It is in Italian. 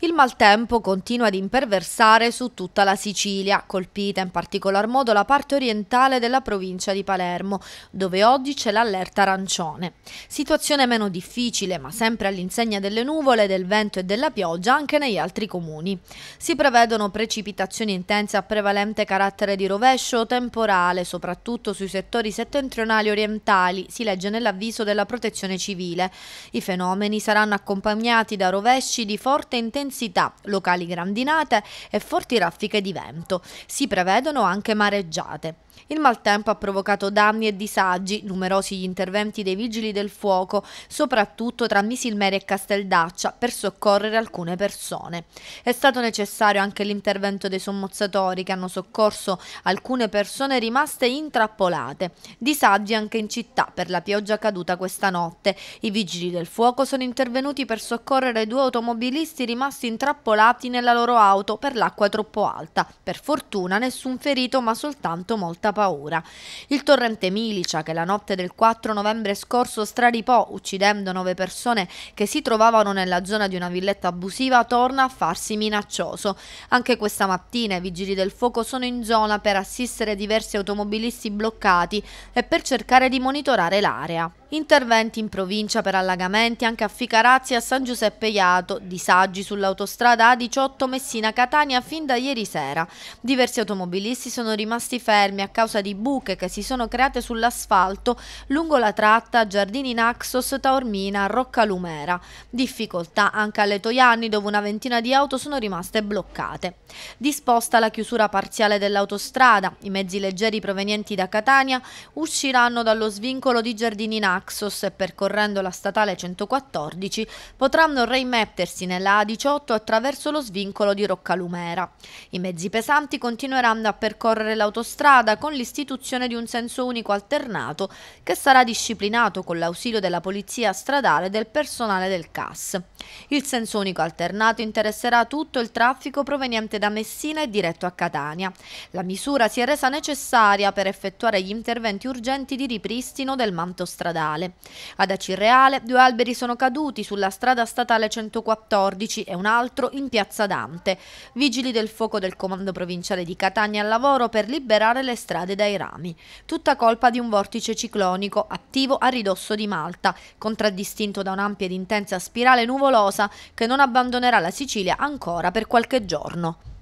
Il maltempo continua ad imperversare su tutta la Sicilia, colpita in particolar modo la parte orientale della provincia di Palermo, dove oggi c'è l'allerta arancione. Situazione meno difficile, ma sempre all'insegna delle nuvole, del vento e della pioggia anche negli altri comuni. Si prevedono precipitazioni intense a prevalente carattere di rovescio o temporale, soprattutto sui settori settentrionali orientali, si legge nell'avviso della protezione civile. I fenomeni saranno accompagnati da rovesci di forte intensità intensità, locali grandinate e forti raffiche di vento. Si prevedono anche mareggiate. Il maltempo ha provocato danni e disagi, numerosi gli interventi dei vigili del fuoco, soprattutto tra Misilmeri e Casteldaccia, per soccorrere alcune persone. È stato necessario anche l'intervento dei sommozzatori che hanno soccorso alcune persone rimaste intrappolate. Disagi anche in città per la pioggia caduta questa notte. I vigili del fuoco sono intervenuti per soccorrere due automobilisti rimasti rimasti intrappolati nella loro auto per l'acqua troppo alta. Per fortuna nessun ferito ma soltanto molta paura. Il torrente Milicia che la notte del 4 novembre scorso straripò uccidendo nove persone che si trovavano nella zona di una villetta abusiva torna a farsi minaccioso. Anche questa mattina i vigili del fuoco sono in zona per assistere diversi automobilisti bloccati e per cercare di monitorare l'area. Interventi in provincia per allagamenti anche a Ficarazzi e a San Giuseppe Iato, disagi sull'autostrada A18 Messina-Catania fin da ieri sera. Diversi automobilisti sono rimasti fermi a causa di buche che si sono create sull'asfalto lungo la tratta Giardini Naxos, Taormina, Rocca Lumera. Difficoltà anche alle Toiani dove una ventina di auto sono rimaste bloccate. Disposta la chiusura parziale dell'autostrada, i mezzi leggeri provenienti da Catania usciranno dallo svincolo di Giardini Naxos Naxos percorrendo la statale 114 potranno rimettersi nella A18 attraverso lo svincolo di Roccalumera. I mezzi pesanti continueranno a percorrere l'autostrada con l'istituzione di un senso unico alternato che sarà disciplinato con l'ausilio della polizia stradale e del personale del CAS. Il senso unico alternato interesserà tutto il traffico proveniente da Messina e diretto a Catania. La misura si è resa necessaria per effettuare gli interventi urgenti di ripristino del manto stradale statale. Ad Acireale due alberi sono caduti sulla strada statale 114 e un altro in piazza Dante. Vigili del fuoco del comando provinciale di Catania al lavoro per liberare le strade dai rami. Tutta colpa di un vortice ciclonico attivo a ridosso di Malta, contraddistinto da un'ampia ed intensa spirale nuvolosa che non abbandonerà la Sicilia ancora per qualche giorno.